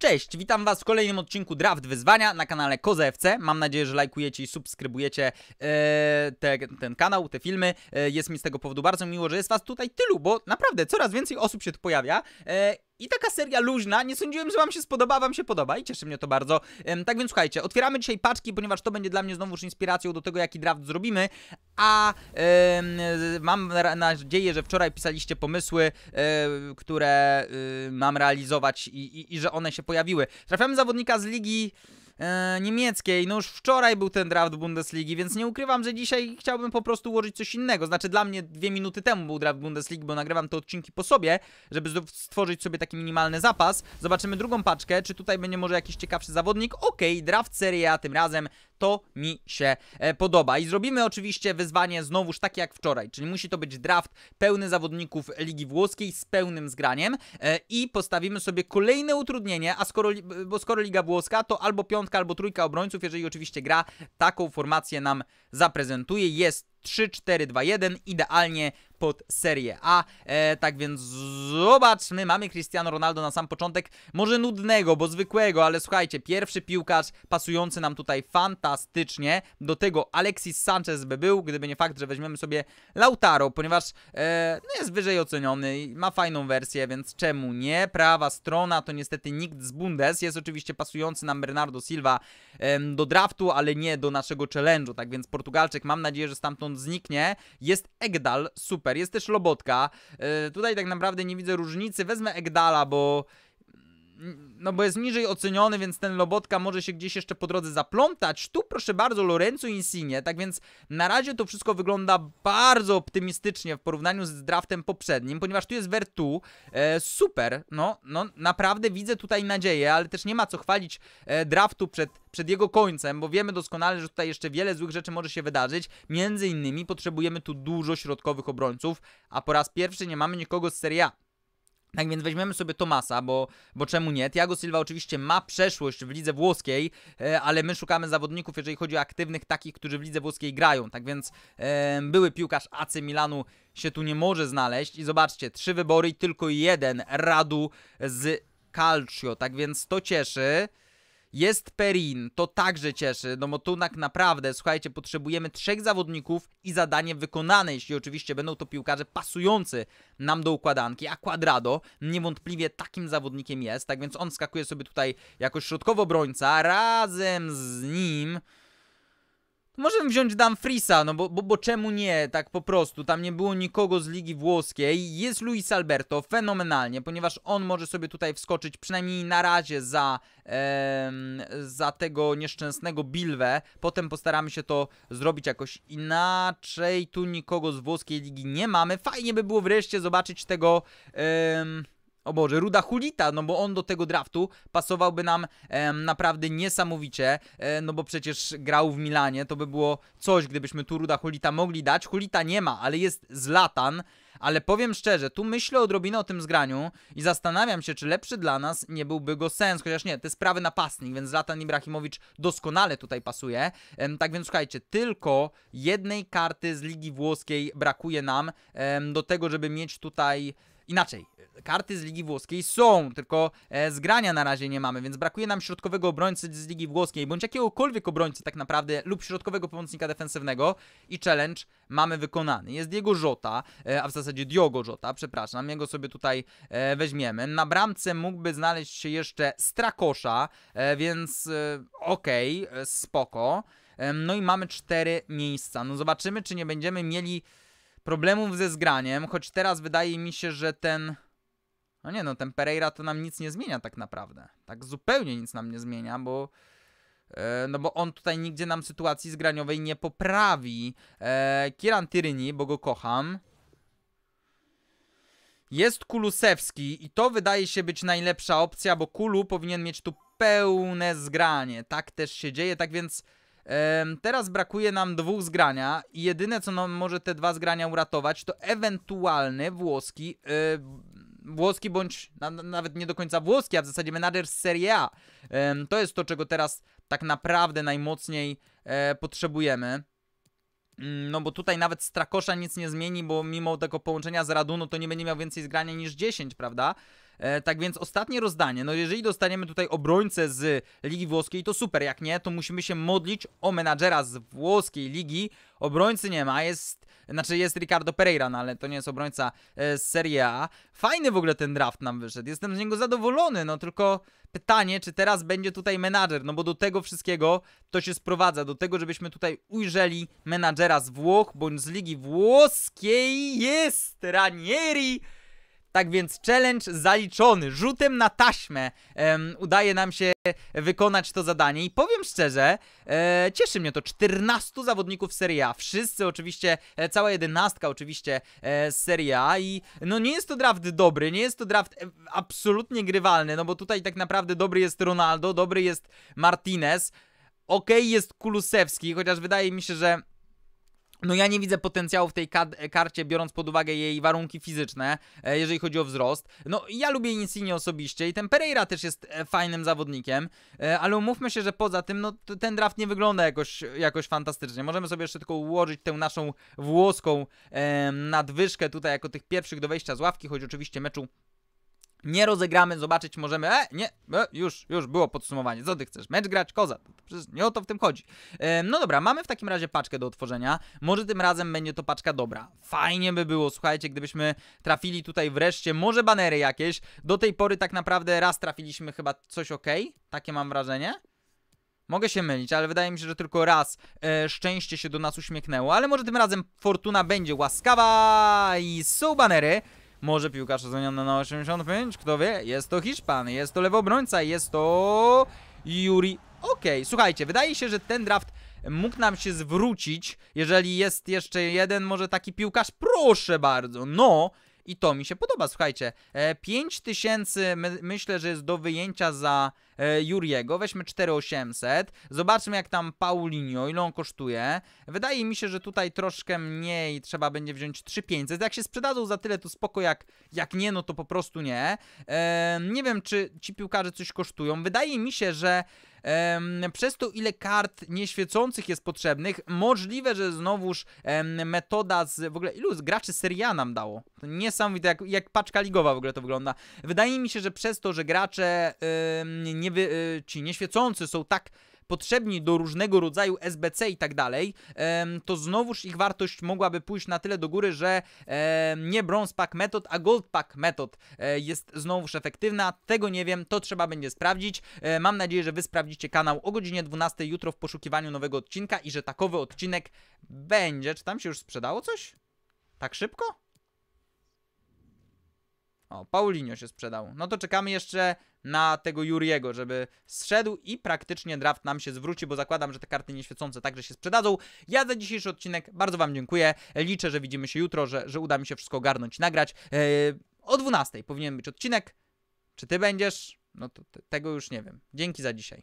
Cześć, witam Was w kolejnym odcinku Draft Wyzwania na kanale KozeFC. Mam nadzieję, że lajkujecie i subskrybujecie e, te, ten kanał, te filmy. E, jest mi z tego powodu bardzo miło, że jest Was tutaj tylu, bo naprawdę coraz więcej osób się tu pojawia. E, i taka seria luźna, nie sądziłem, że wam się spodoba, wam się podoba i cieszy mnie to bardzo. Tak więc słuchajcie, otwieramy dzisiaj paczki, ponieważ to będzie dla mnie znowuż inspiracją do tego, jaki draft zrobimy, a yy, mam nadzieję, że wczoraj pisaliście pomysły, yy, które yy, mam realizować i, i, i że one się pojawiły. Trafiamy zawodnika z ligi E, niemieckiej. No już wczoraj był ten draft Bundesligi, więc nie ukrywam, że dzisiaj chciałbym po prostu ułożyć coś innego. Znaczy dla mnie dwie minuty temu był draft Bundesligi, bo nagrywam te odcinki po sobie, żeby stworzyć sobie taki minimalny zapas. Zobaczymy drugą paczkę, czy tutaj będzie może jakiś ciekawszy zawodnik. Okej, okay, draft Serie A tym razem to mi się e, podoba. I zrobimy oczywiście wyzwanie znowuż takie jak wczoraj, czyli musi to być draft pełny zawodników Ligi Włoskiej z pełnym zgraniem e, i postawimy sobie kolejne utrudnienie, a skoro, bo skoro Liga Włoska, to albo piątka piątka albo trójka obrońców, jeżeli oczywiście gra, taką formację nam zaprezentuje. Jest 3-4-2-1, idealnie pod Serię A. E, tak więc zobaczmy, mamy Cristiano Ronaldo na sam początek, może nudnego, bo zwykłego, ale słuchajcie, pierwszy piłkarz pasujący nam tutaj fantastycznie, do tego Alexis Sanchez by był, gdyby nie fakt, że weźmiemy sobie Lautaro, ponieważ e, no jest wyżej oceniony, i ma fajną wersję, więc czemu nie? Prawa strona to niestety nikt z Bundes, jest oczywiście pasujący nam Bernardo Silva e, do draftu, ale nie do naszego challenge'u, tak więc Portugalczyk mam nadzieję, że stamtąd zniknie, jest Egdal, super super. Jest też Lobotka. E, tutaj tak naprawdę nie widzę różnicy. Wezmę Egdala, bo no bo jest niżej oceniony, więc ten Lobotka może się gdzieś jeszcze po drodze zaplątać. Tu proszę bardzo Lorenzo Insigne, tak więc na razie to wszystko wygląda bardzo optymistycznie w porównaniu z draftem poprzednim, ponieważ tu jest Vertu, e, super, no, no naprawdę widzę tutaj nadzieję, ale też nie ma co chwalić e, draftu przed, przed jego końcem, bo wiemy doskonale, że tutaj jeszcze wiele złych rzeczy może się wydarzyć, między innymi potrzebujemy tu dużo środkowych obrońców, a po raz pierwszy nie mamy nikogo z Serie A. Tak więc weźmiemy sobie Tomasa, bo, bo czemu nie? Tiago Silva oczywiście ma przeszłość w lidze włoskiej, e, ale my szukamy zawodników, jeżeli chodzi o aktywnych, takich, którzy w lidze włoskiej grają. Tak więc e, były piłkarz AC Milanu się tu nie może znaleźć i zobaczcie, trzy wybory i tylko jeden Radu z Calcio. Tak więc to cieszy. Jest Perin, to także cieszy, no bo tak naprawdę, słuchajcie, potrzebujemy trzech zawodników i zadanie wykonane, jeśli oczywiście będą to piłkarze pasujący nam do układanki, a Quadrado niewątpliwie takim zawodnikiem jest, tak więc on skakuje sobie tutaj jako środkowo obrońca, razem z nim Możemy wziąć Dumfriesa, no bo, bo, bo czemu nie, tak po prostu, tam nie było nikogo z Ligi Włoskiej. Jest Luis Alberto, fenomenalnie, ponieważ on może sobie tutaj wskoczyć, przynajmniej na razie za, e, za tego nieszczęsnego Bilwę. Potem postaramy się to zrobić jakoś inaczej, tu nikogo z włoskiej ligi nie mamy. Fajnie by było wreszcie zobaczyć tego... E, o Boże, Ruda Hulita, no bo on do tego draftu pasowałby nam e, naprawdę niesamowicie, e, no bo przecież grał w Milanie, to by było coś, gdybyśmy tu Ruda Hulita mogli dać. Hulita nie ma, ale jest Zlatan, ale powiem szczerze, tu myślę odrobinę o tym zgraniu i zastanawiam się, czy lepszy dla nas nie byłby go sens, chociaż nie, to jest prawy napastnik, więc Zlatan Ibrahimowicz doskonale tutaj pasuje. E, tak więc słuchajcie, tylko jednej karty z Ligi Włoskiej brakuje nam do tego, żeby mieć tutaj inaczej, karty z Ligi Włoskiej są, tylko e, zgrania na razie nie mamy, więc brakuje nam środkowego obrońcy z Ligi Włoskiej, bądź jakiegokolwiek obrońcy tak naprawdę, lub środkowego pomocnika defensywnego i challenge mamy wykonany. Jest Diego Jota, e, a w zasadzie Diogo Jota, przepraszam, jego sobie tutaj e, weźmiemy. Na bramce mógłby znaleźć się jeszcze Strakosza, e, więc e, okej, okay, e, spoko. E, no i mamy cztery miejsca. No zobaczymy, czy nie będziemy mieli problemów ze zgraniem, choć teraz wydaje mi się, że ten... No nie no, ten Pereira to nam nic nie zmienia tak naprawdę. Tak zupełnie nic nam nie zmienia, bo... E, no bo on tutaj nigdzie nam sytuacji zgraniowej nie poprawi. E, Kieran Tyryni, bo go kocham. Jest Kulusewski i to wydaje się być najlepsza opcja, bo Kulu powinien mieć tu pełne zgranie. Tak też się dzieje, tak więc... Teraz brakuje nam dwóch zgrania i jedyne co nam może te dwa zgrania uratować to ewentualny włoski, e, włoski bądź nawet nie do końca włoski, a w zasadzie menadżer z Serie A. To jest to czego teraz tak naprawdę najmocniej e, potrzebujemy. Mm, no bo tutaj nawet Strakosza nic nie zmieni, bo mimo tego połączenia z Raduno to nie będzie miał więcej zgrania niż 10, prawda? E, tak więc ostatnie rozdanie. No jeżeli dostaniemy tutaj obrońcę z Ligi Włoskiej, to super. Jak nie, to musimy się modlić o menadżera z włoskiej ligi. Obrońcy nie ma, jest znaczy jest Ricardo Pereira, no ale to nie jest obrońca e, z Serie A. Fajny w ogóle ten draft nam wyszedł. Jestem z niego zadowolony, no tylko pytanie, czy teraz będzie tutaj menadżer, no bo do tego wszystkiego to się sprowadza, do tego, żebyśmy tutaj ujrzeli menadżera z Włoch bądź z Ligi Włoskiej jest Ranieri. Tak więc challenge zaliczony, rzutem na taśmę um, udaje nam się wykonać to zadanie i powiem szczerze, e, cieszy mnie to, 14 zawodników Serie A, wszyscy oczywiście, e, cała jedenastka oczywiście e, z Serie A i no nie jest to draft dobry, nie jest to draft absolutnie grywalny, no bo tutaj tak naprawdę dobry jest Ronaldo, dobry jest Martinez, okej okay jest Kulusewski, chociaż wydaje mi się, że no ja nie widzę potencjału w tej karcie, biorąc pod uwagę jej warunki fizyczne, e, jeżeli chodzi o wzrost. No ja lubię Insigne osobiście i ten Pereira też jest e, fajnym zawodnikiem, e, ale umówmy się, że poza tym, no ten draft nie wygląda jakoś, jakoś fantastycznie. Możemy sobie jeszcze tylko ułożyć tę naszą włoską e, nadwyżkę tutaj jako tych pierwszych do wejścia z ławki, choć oczywiście meczu nie rozegramy, zobaczyć możemy, e, nie, e, już, już było podsumowanie, co ty chcesz, mecz grać, koza, przecież nie o to w tym chodzi. E, no dobra, mamy w takim razie paczkę do otworzenia, może tym razem będzie to paczka dobra. Fajnie by było, słuchajcie, gdybyśmy trafili tutaj wreszcie, może banery jakieś, do tej pory tak naprawdę raz trafiliśmy chyba coś ok, takie mam wrażenie. Mogę się mylić, ale wydaje mi się, że tylko raz e, szczęście się do nas uśmiechnęło, ale może tym razem fortuna będzie łaskawa i są banery. Może piłkarz oceniony na 85, kto wie? Jest to Hiszpan, jest to lewobrońca, jest to... Juri. Okej, okay. słuchajcie, wydaje się, że ten draft mógł nam się zwrócić, jeżeli jest jeszcze jeden może taki piłkarz, proszę bardzo, no i to mi się podoba, słuchajcie. 5000 e, my, myślę, że jest do wyjęcia za e, Juriego, weźmy 4800, zobaczmy jak tam Paulinho, ile on kosztuje. Wydaje mi się, że tutaj troszkę mniej trzeba będzie wziąć 3500, jak się sprzedadzą za tyle to spoko, jak, jak nie, no to po prostu nie. E, nie wiem, czy ci piłkarze coś kosztują, wydaje mi się, że przez to, ile kart nieświecących jest potrzebnych, możliwe, że znowuż metoda z w ogóle ilu z graczy seria nam dało. To niesamowite, jak, jak paczka ligowa w ogóle to wygląda. Wydaje mi się, że przez to, że gracze nie e, ci nieświecący są tak potrzebni do różnego rodzaju SBC i tak dalej, to znowuż ich wartość mogłaby pójść na tyle do góry, że nie Bronze Pack Method, a Gold Pack Method e, jest znowuż efektywna. Tego nie wiem, to trzeba będzie sprawdzić. E, mam nadzieję, że Wy sprawdzicie kanał o godzinie 12 jutro w poszukiwaniu nowego odcinka i że takowy odcinek będzie. Czy tam się już sprzedało coś? Tak szybko? O, Paulinho się sprzedał. No to czekamy jeszcze na tego Juriego, żeby zszedł i praktycznie draft nam się zwróci, bo zakładam, że te karty nieświecące także się sprzedadzą. Ja za dzisiejszy odcinek bardzo Wam dziękuję. Liczę, że widzimy się jutro, że, że uda mi się wszystko ogarnąć i nagrać. Eee, o 12 powinien być odcinek. Czy Ty będziesz? No to tego już nie wiem. Dzięki za dzisiaj.